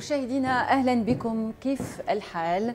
مشاهدينا اهلا بكم كيف الحال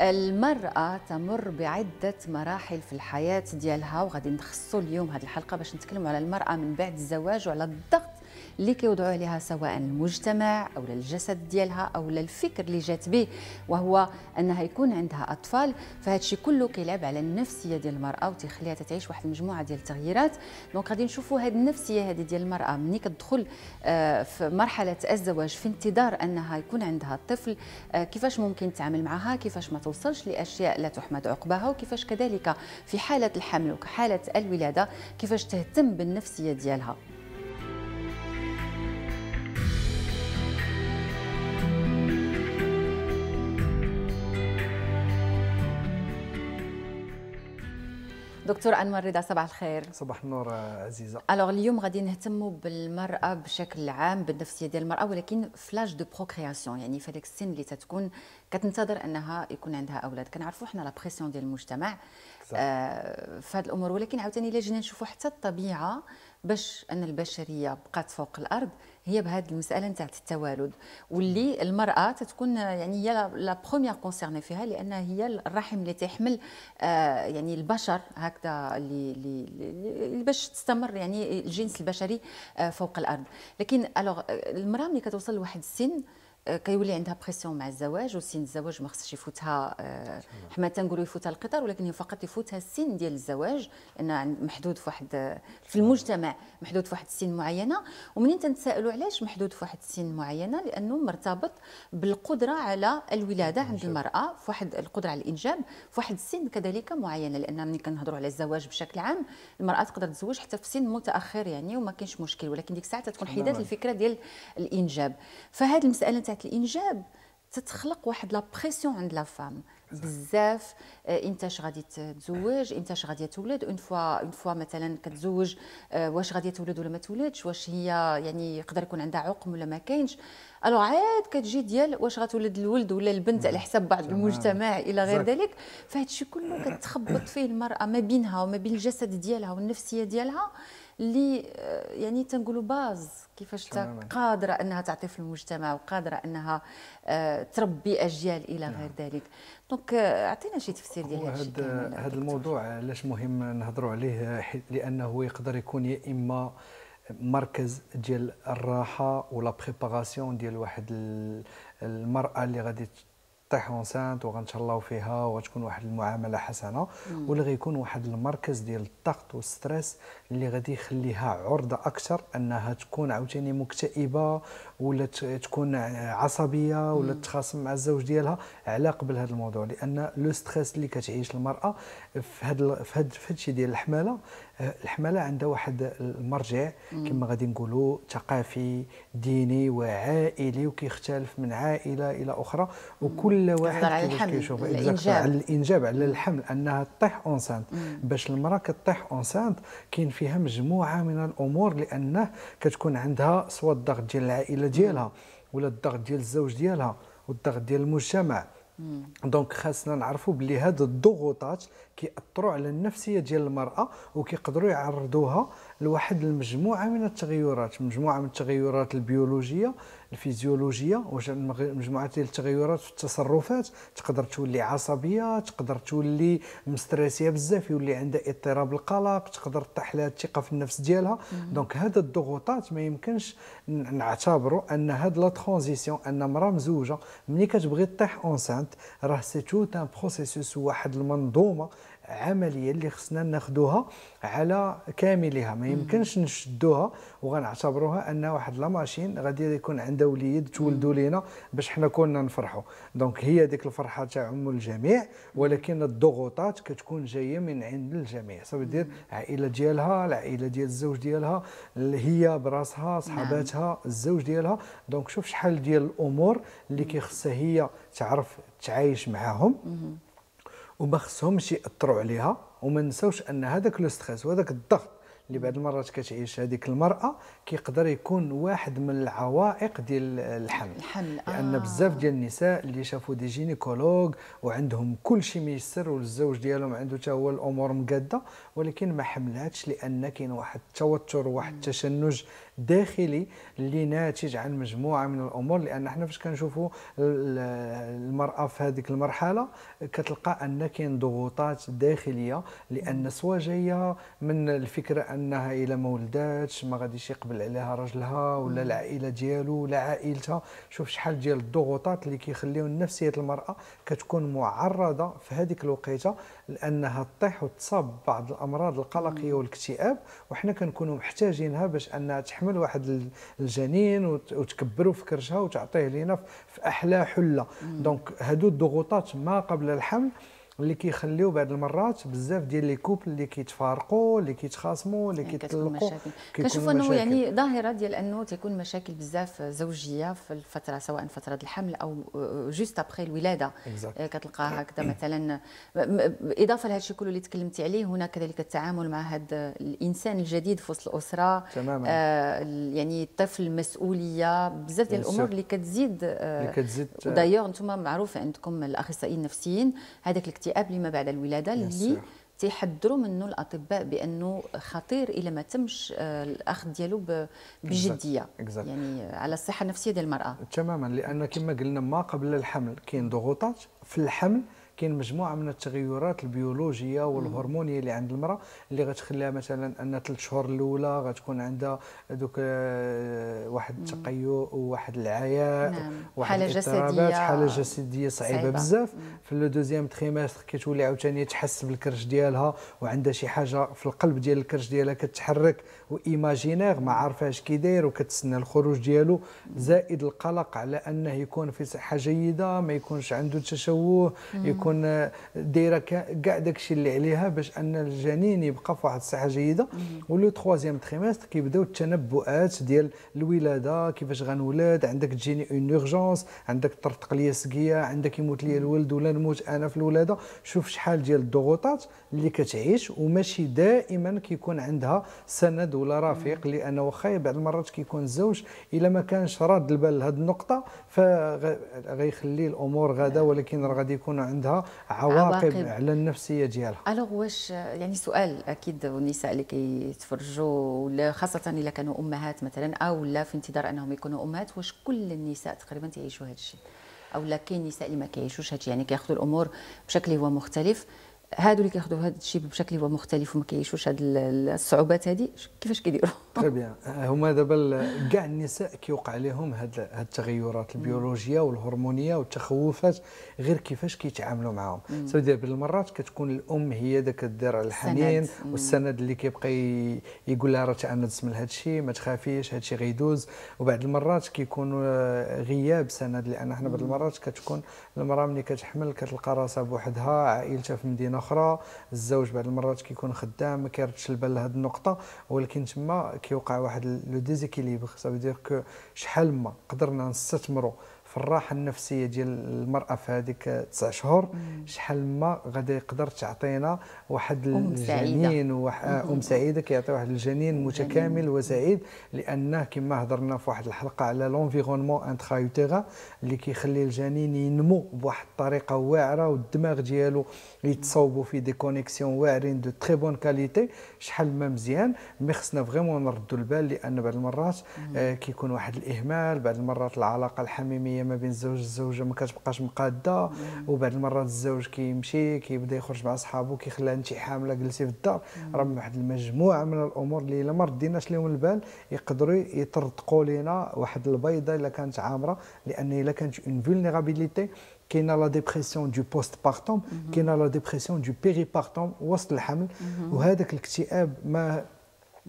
المرأة تمر بعدة مراحل في الحياة ديالها وغادي نخصو اليوم هذه الحلقة باش نتكلموا على المرأة من بعد الزواج وعلى الضغط اللي كيوضعوا عليها سواء المجتمع أو للجسد ديالها أو للفكر اللي جات به وهو أنها يكون عندها أطفال فهذا الشيء كله كيلعب على النفسية ديال المرأة وتيخليها تعيش واحد المجموعة ديال التغييرات دونك غادي نشوفوا هذه النفسية هذه ديال المرأة مني كتدخل آه، في مرحلة الزواج في انتظار أنها يكون عندها طفل آه، كيفاش ممكن تعامل معها كيفاش ما توصلش لأشياء لا تحمد عقباها وكيفاش كذلك في حالة الحمل وحالة الولادة كيفاش تهتم بالنفسية ديالها دكتور انور رضا صباح الخير صباح النور عزيزه الوغ اليوم غادي نهتموا بالمراه بشكل عام بالنفسيه ديال المراه ولكن فلاج دو بروكرياسيون يعني في هذاك السن اللي تتكون كتنتظر انها يكون عندها اولاد كنعرفوا حنا لا بريسيون ديال المجتمع آه في هذه الامور ولكن عاوتاني الا جينا نشوفوا حتى الطبيعه باش ان البشريه بقات فوق الارض هي بهذه المساله نتاع التوالد واللي المراه تتكون يعني هي لا بروميير كونسيرني فيها لان هي الرحم اللي تحمل آه، يعني البشر هكذا اللي اللي باش تستمر يعني الجنس البشري آه، فوق الارض لكن الوغ آه، المراه ملي كتوصل لواحد السن آه، كيولي عندها بريسيون مع الزواج وسن الزواج ما خصش يفوتها آه، حنا تنقولوا يفوتها القطار ولكن فقط يفوتها السن ديال الزواج ان محدود في واحد آه، في المجتمع محدود في واحد السن معينه ومنين تنتسائلوا علاش محدود في واحد السن معينه لانه مرتبط بالقدره على الولاده عند المراه في واحد القدره على الانجاب في واحد السن كذلك معينه لان ملي كنهضروا على الزواج بشكل عام المراه تقدر تزوج حتى في سن متاخر يعني وما كاينش مشكل ولكن ديك الساعه تكون نعم. حيدات الفكره ديال الانجاب فهاد المساله فتاه الانجاب تتخلق واحد لا بريسيون عند لا فام بزاف آه، انت اش غادي تتزوج انت اش غادي تولد اون فوا اون فوا مثلا كتزوج آه، واش غادي تولد ولا ما تولدش واش هي يعني يقدر يكون عندها عقم ولا ما كاينش الو عاد كتجي ديال واش غتولد الولد ولا البنت نعم. على حساب بعض المجتمع الى غير ذلك فهادشي كله كتخبط فيه المراه ما بينها وما بين الجسد ديالها والنفسيه ديالها اللي آه، يعني تنقولوا باز كيفاش قادره انها تعطي في المجتمع وقادره انها آه، تربي اجيال الى نعم. غير ذلك دونك آه، اعطينا شي تفسير ديال هذا الشيء هذا الموضوع علاش مهم نهضروا عليه لانه يقدر يكون يا اما مركز ديال الراحه ولا بريباراسيون ديال واحد المراه اللي غادي طيح اونسانت وغنتهلاو فيها وغتكون واحد المعامله حسنه ولا غيكون واحد المركز ديال الضغط والستريس اللي غادي يخليها عرضه اكثر انها تكون عاوتاني مكتئبه ولا تكون عصبيه ولا تخاصم مع الزوج ديالها على قبل هذا الموضوع لان لو ستريس اللي كتعيش المراه في هذا في هذا الشيء ديال الحماله الحمله عندها واحد المرجع كما غادي نقولوا ثقافي ديني وعائلي وكيختلف من عائله الى اخرى وكل واحد على الحمل كيشوف الانجاب على الانجاب على الحمل انها تطيح اونسانت باش المراه كطيح اونسانت كاين فيها مجموعه من الامور لانه كتكون عندها سواء الضغط ديال العائله ديالها ولا الضغط ديال الزوج ديالها والضغط ديال المجتمع دونك خاصنا نعرفوا بلي هاد الضغوطات كيأثروا على النفسيه ديال المراه وكيقدروا يعرضوها لواحد المجموعه من التغيرات مجموعه من التغيرات البيولوجيه الفيزيولوجيه واش مجموعه ديال التغيرات في التصرفات تقدر تولي عصبيه تقدر تولي مسترسيه بزاف يولي عندها اضطراب القلق تقدر تطيح لها الثقه في النفس ديالها دونك هاد الضغوطات ما يمكنش نعتبروا ان هاد لا ترانزيسيون ان مراه مزوجه ملي كتبغي طيح اونسانت راه سي تو ان بروسيسوس واحد المنظومه عمليه اللي خصنا ناخذوها على كاملها ما يمكنش نشدوها وغنعتبروها ان واحد لا ماشين غادي يكون عندها وليد تولدوا لينا باش حنا كنا نفرحوا دونك هي ديك الفرحه عم الجميع ولكن الضغوطات كتكون جايه من عند الجميع صافي دير العائله ديالها العائله ديال الزوج ديالها هي براسها صحاباتها الزوج ديالها دونك شوف شحال ديال الامور اللي كيخصها هي تعرف تعايش معاهم وما خصهمش ياثروا عليها وما نساوش ان هذاك لو ستريس وهذاك الضغط اللي بعض المرات كتعيش هذيك المراه كيقدر يكون واحد من العوائق ديال الحمل الحمل آه. لان بزاف ديال النساء اللي شافوا دي جينيكولوج وعندهم كل شيء ميسر والزوج ديالهم عنده حتى هو الامور مقاده ولكن ما حملاتش لان كاين واحد التوتر وواحد التشنج داخلي اللي ناتج عن مجموعه من الامور لان حنا فاش كنشوفوا المراه في هذيك المرحله كتلقى ان كاين ضغوطات داخليه لان سوا جايه من الفكره انها الى ما ولداتش ما غاديش يقبل عليها راجلها ولا العائله ديالو ولا عائلتها شوف شحال ديال الضغوطات اللي كيخليو نفسيه المراه كتكون معرضه في هذيك الوقيته لانها تطيح وتصاب بعض الامراض القلقيه والاكتئاب وحنا كنكونوا محتاجينها باش انها تحمل واحد الجنين وتكبره في كرشها وتعطيه لينا في احلى حله دونك هادو الضغوطات ما قبل الحمل اللي كيخليو بعض المرات بزاف ديال لي كوبل اللي كيتفارقوا اللي كيتخاصموا اللي يعني كيتطلقوا كنشوف انه يعني ظاهره ديال انه تيكون مشاكل بزاف زوجيه في الفتره سواء فتره الحمل او جوست ابخي الولاده exactly. آه، كتلقاها هكذا مثلا اضافه لهذا الشيء كله اللي تكلمتي عليه هنا كذلك التعامل مع هذا الانسان الجديد في وسط الاسره تماما آه يعني الطفل المسؤوليه بزاف ديال الامور اللي كتزيد آه اللي كتزيد دايوغ انتم معروف عندكم الاخصائيين النفسيين هذاك الاكتئاب لما بعد الولاده اللي تيحذروا منه الاطباء بانه خطير الا ما تمش آه، الاخذ ديالو بجديه exactly. يعني على الصحه النفسيه ديال المراه تماما لان كما قلنا ما قبل الحمل كاين ضغوطات في الحمل كاين مجموعه من التغيرات البيولوجيه والهرمونيه اللي عند المراه اللي غتخليها مثلا ان ثلاث شهور الاولى غتكون عندها دوك آه، واحد التقيؤ وواحد العياء نعم. واحد حاله جسديه حاله جسديه صعيبه, صعيبة. بزاف في لو دوزيام تريماستر كتولي عاوتاني تحس بالكرش ديالها وعندها شي حاجه في القلب ديال الكرش ديالها كتحرك وايماجينير ما عارفاش كي داير وكتسنى الخروج ديالو زائد القلق على انه يكون في صحه جيده ما يكونش عنده تشوه يكون تكون دايره كاع داكشي اللي عليها باش ان الجنين يبقى في واحد الصحه جيده ولو تخوازيام تريمستر كيبداو التنبؤات ديال الولاده كيفاش غنولد عندك تجيني اون اورجونس عندك طرطق ليا سقيه عندك يموت ليا الولد ولا نموت انا في الولاده شوف شحال ديال الضغوطات اللي كتعيش وماشي دائما كيكون عندها سند ولا رفيق لانه واخا بعض المرات كيكون الزوج الا ما كانش راد البال لهذه النقطه فغيخلي الامور غدا ولكن راه غادي يكون عندها عواقب, عواقب. على النفسيه ديالها الوغ واش يعني سؤال اكيد النساء اللي كيتفرجوا ولا خاصه الا كانوا امهات مثلا او لا في انتظار انهم يكونوا امهات واش كل النساء تقريبا تعيشوا هذا الشيء او لا كاين نساء اللي ما كيعيشوش هادشي يعني كياخذوا الامور بشكل هو مختلف هادو اللي كياخذوا هذا الشيء بشكل هو مختلف وما كيعيشوش هاد الصعوبات هذه كيفاش كيديروا؟ تري بيان هما دابا كاع النساء كيوقع عليهم هاد التغيرات البيولوجيه والهرمونيه والتخوفات غير كيفاش كيتعاملوا معاهم سودي بالمرات كتكون الام هي ذاك الدرع الحنين والسند اللي كيبقى يقول لها راه تعاند من هاد الشيء ما تخافيش هاد الشيء غيدوز وبعض المرات كيكون آه، غياب سند لان حنا بعض المرات كتكون المراه ملي كتحمل كتلقى راسها بوحدها عائلتها في مدينه اخرى الزوج بعض المرات كيكون خدام ما كيردش البال لهذه النقطه ولكن تما كيوقع واحد لو ديزيكيليبر سافو دير كو شحال ما قدرنا نستثمروا في الراحه النفسيه ديال المراه في هذيك تسع شهور شحال ما غادي يقدر تعطينا واحد الجنين ام سعيده كيعطي واحد الجنين متكامل وسعيد لانه كما هضرنا في واحد الحلقه على لونفيرونمون انترا اللي كيخلي الجنين ينمو بواحد الطريقه واعره والدماغ ديالو يتصاوبوا في دي كونيكسيون واعرين دو تري بون كاليتي شحال ما مزيان مي خصنا فريمون نردوا البال لان بعض المرات آه، كيكون واحد الاهمال بعض المرات العلاقه الحميميه ما بين الزوج الزوجه ما كتبقاش مقاده وبعض المرات الزوج كيمشي كيبدا يخرج مع صحابو كيخليها انت حامله جلسي في الدار راه واحد المجموعه من الامور اللي الا ما رديناش لهم البال يقدروا يطرطقوا لينا واحد البيضه الا كانت عامره لان الا كانت اون فولنيرابيليتي كاينه لا ديبرسيون دو بوست بارتوم كاينه لا ديبرسيون دو بيري بارتوم وسط الحمل وهذاك الاكتئاب ما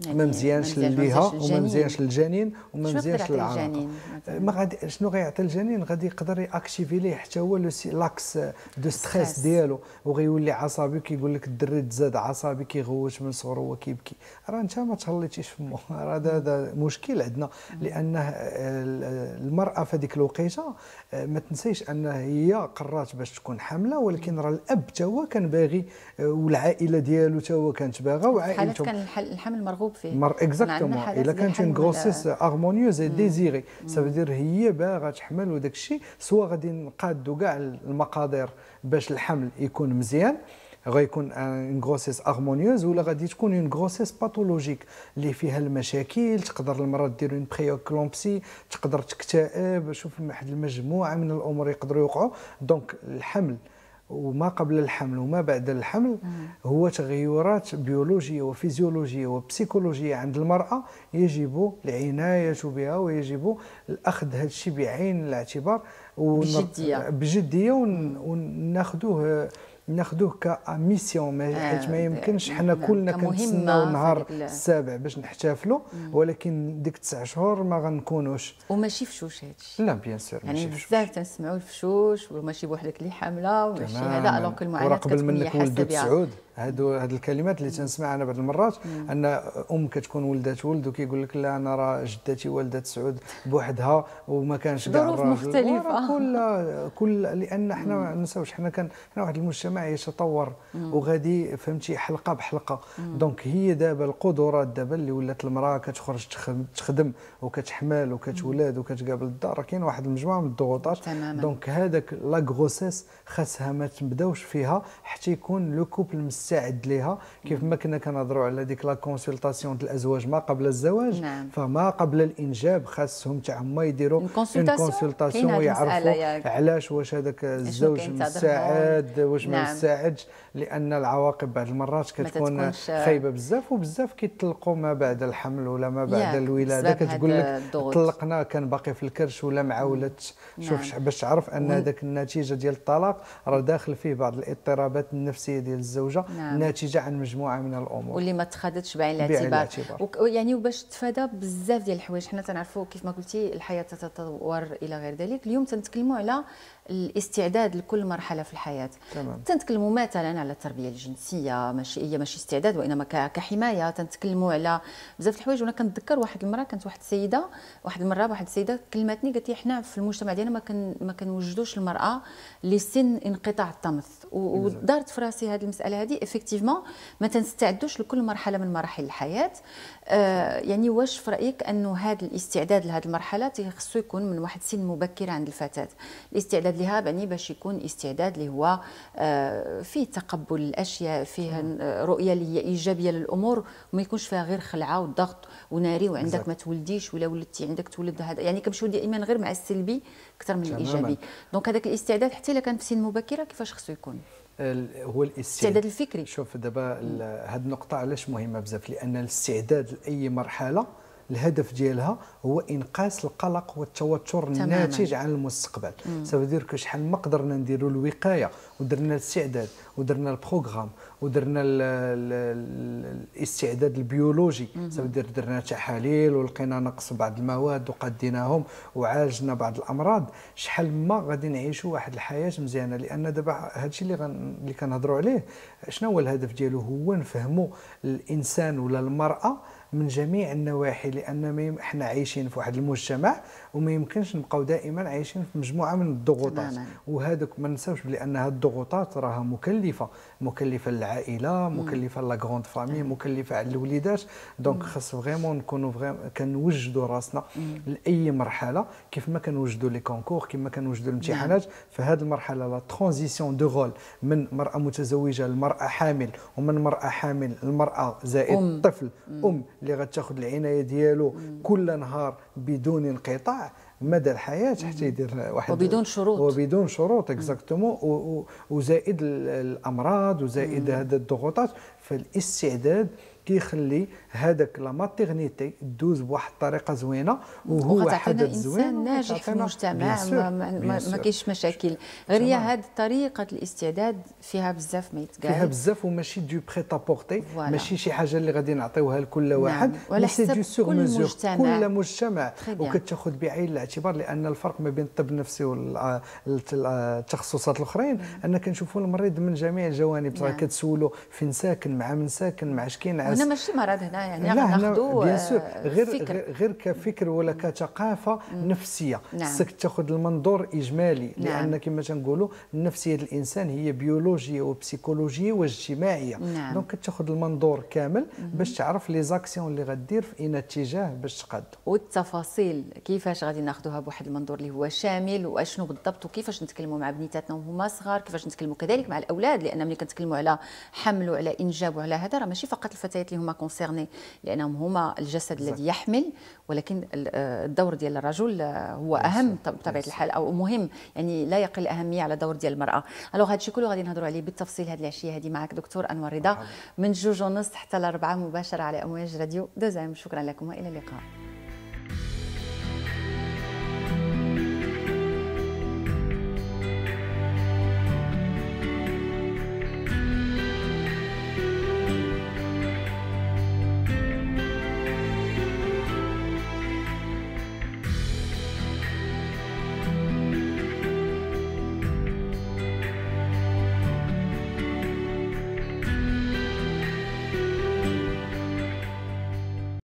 يعني ما مزيانش ليها وما مزيانش للجنين وما مزيانش للعلاقه ما غادي شنو غيعطي الجنين غادي يقدر ياكتيفي ليه حتى هو لاكس دو ستريس ديالو وغيولي عصبي كيقول لك الدري تزاد عصبي كيغوت من صغره هو كيبكي راه انت ما تهليتيش فمو راه هذا مشكل عندنا لان المراه في هذيك الوقيته آه، ما تنسيش انها هي قرات باش تكون حامله ولكن راه الاب حتى هو كان باغي آه، والعائله ديالو حتى هو كانت باغا وعائلته كان الحمل مرغوب مرغوب فيه مر اكزاكتومون الا كانت اون غروسيس هارمونيوز اي ديزيري سافو دير هي باغا تحمل وداك الشيء سوا غادي نقادوا كاع المقادير باش الحمل يكون مزيان غيكون اون غروسيس هارمونيوز ولا غادي تكون اون غروسيس باثولوجيك اللي فيها المشاكل تقدر المراه دير اون بريوكلومبسي تقدر تكتئب شوف واحد المجموعه من الامور يقدروا يوقعوا دونك الحمل وما قبل الحمل وما بعد الحمل هو تغيرات بيولوجيه وفيزيولوجيه وبسيكولوجيه عند المراه يجب العنايه بها ويجب الاخذ هذا الشيء بعين الاعتبار بجديه بجديه وناخذوه ناخذوه كميسيون ما آه، حيت ما يمكنش حنا كلنا كنتسناو النهار السابع باش نحتفلوا ولكن ديك تسع شهور ما غنكونوش وماشي فشوش هادشي لا بيان سور يعني بزاف تنسمعوا الفشوش وماشي بوحدك اللي حامله وماشي هذا الوغ معاناه كتكون منك ولد سعود هادو هاد الكلمات اللي تنسمع انا بعض المرات ان ام كتكون ولدات ولد وكيقول لك لا انا راه جدتي والده سعود بوحدها وما كانش كاع ظروف مختلفه كل كل لان حنا ما نساوش حنا كان حنا واحد المجتمع يتطور وغادي فهمتي حلقه بحلقه دونك هي دابا القدرات دابا اللي ولات المراه كتخرج تخدم وكتحمل وكتولاد وكتقابل الدار كاين واحد المجموعه من الضغوطات دونك هذاك لا غروسيس خاصها ما تبداوش فيها حتى يكون لو كوبل تساعد ليها كيف ما كنا كنهضروا على ديك لا كونسلطاسيون ديال الازواج ما قبل الزواج نعم. فما قبل الانجاب خاصهم تاع هما يديروا كونسلطاسيون ويعرفوا علاش واش هذاك الزوج مساعد واش ما نعم. مساعدش لان العواقب بعض المرات كتكون خايبه بزاف وبزاف كيطلقوا ما بعد الحمل ولا ما بعد الولاده كتقول لك طلقنا كان باقي في الكرش ولا ما عاولتش شوف نعم. باش تعرف ان هذاك النتيجه ديال الطلاق راه داخل فيه بعض الاضطرابات النفسيه ديال الزوجه نعم. ناتجه عن مجموعه من الامور واللي ما تخدتش بعين الاعتبار وك... يعني وباش تفادى بزاف ديال الحوايج حنا تنعرفوا كيف ما قلتي الحياه تتطور الى غير ذلك اليوم تنتكلموا على الاستعداد لكل مرحله في الحياه تمام. تنتكلموا مثلا على التربيه الجنسيه ماشي هي ماشي استعداد وانما ك... كحمايه تنتكلموا على بزاف الحوايج وانا كنتذكر واحد المره كانت واحد السيده واحد المره واحد السيده كلمتني قالت لي حنا في المجتمع ديالنا ما كن ما كنوجدوش المراه لسن انقطاع الطمث ودارت في راسي هذه المساله هذه افكتيفمون ما تنستعدوش لكل مرحله من مراحل الحياه آه يعني واش في رايك انه هذا الاستعداد لهذه المرحله خصو يكون من واحد سن مبكره عند الفتاه الاستعداد لها يعني باش يكون استعداد اللي هو آه فيه تقبل الاشياء فيه رؤيه اللي هي ايجابيه للامور وما يكونش فيها غير خلعه وضغط وناري وعندك بالزبط. ما تولديش ولا ولدتي عندك تولد هذا يعني كنمشيو دائما غير مع السلبي اكثر من الايجابي دونك هذاك الاستعداد حتى الا كان في سن مبكره كيفاش خصو يكون هو الاستعداد الفكري شوف دابا هذه النقطه علاش مهمه بزاف لان الاستعداد لاي مرحله الهدف ديالها هو انقاص القلق والتوتر الناتج عن المستقبل دير كو شحال ما قدرنا نديروا الوقايه ودرنا الاستعداد ودرنا البروغرام ودرنا الـ الـ الاستعداد البيولوجي دير درنا تحاليل ولقينا نقص بعض المواد وقديناهم وعالجنا بعض الامراض شحال ما غادي نعيشوا واحد الحياه مزيانه لان دابا هادشي اللي غن... اللي كنهضروا عليه شنو هو الهدف ديالو هو نفهموا الانسان ولا المراه من جميع النواحي لان احنا عايشين في واحد المجتمع وما يمكنش نبقاو دائما عايشين في مجموعه من الضغوطات وهذوك ما ننساوش بان هذه هاد الضغوطات راها مكلفه مكلفه للعائله مكلفه لا غروند فامي مكلفه على الوليدات دونك خاص فريمون نكونوا فريمون كنوجدوا راسنا لاي مرحله كيف ما كنوجدوا لي كونكور كيف ما كنوجدوا الامتحانات نعم. في هذه المرحله لا ترانزيسيون دو رول من مراه متزوجه لمراه حامل ومن مراه حامل لمراه زائد أم. طفل ام اللي غتاخذ العنايه ديالو كل نهار بدون انقطاع مدى الحياه حتى يدير واحد وبدون شروط وبدون شروط اكزاكتومون وزائد الامراض وزائد هذا الضغوطات فالاستعداد كيخلي هذاك لا ماتيرنيتي دوز بواحد الطريقه زوينه وهو واحد زوين انسان ناجح في المجتمع ما, ما, ما كاينش مشاكل غير هي هذه طريقه الاستعداد فيها بزاف ما يتقال فيها بزاف وماشي دو بريتابورتي ماشي شي حاجه اللي غادي نعطيوها لكل نعم، واحد نعم. ولا حسب دو سور مزور كل مجتمع وكتاخذ بعين الاعتبار لان الفرق ما بين الطب النفسي والتخصصات الاخرين ان كنشوفوا المريض من جميع الجوانب نعم. فين ساكن مع من ساكن مع شكين عاس هنا ماشي مرض هنا يعني ناخذوا بيان آه، سور غير غير كفكر ولا كثقافه نفسيه نفسيه نعم. خصك تاخذ المنظور اجمالي نعم. لان كما تنقولوا النفسيه الانسان هي بيولوجيه وبسيكولوجيه واجتماعيه نعم. دونك تاخذ المنظور كامل باش تعرف لي زاكسيون اللي غدير في ان اتجاه باش تقاد والتفاصيل كيفاش غادي ناخذوها بواحد المنظور اللي هو شامل واشنو بالضبط وكيفاش نتكلموا مع بنيتاتنا وهما صغار كيفاش نتكلموا كذلك مع الاولاد لان ملي كنتكلموا على حمل وعلى انجاب وعلى هذا راه ماشي فقط الفتيات اللي هما كونسيرني لانهم هما الجسد الذي يحمل ولكن آه، الدور ديال الرجل آه، هو اهم بطبيعه الحال او مهم يعني لا يقل اهميه على دور ديال المراه الوغ الشيء كله غادي نهضروا عليه بالتفصيل هذه العشيه هذه معك دكتور انور رضا من جوج ونص حتى لاربعه مباشره على امواج راديو دوزام شكرا لكم والى اللقاء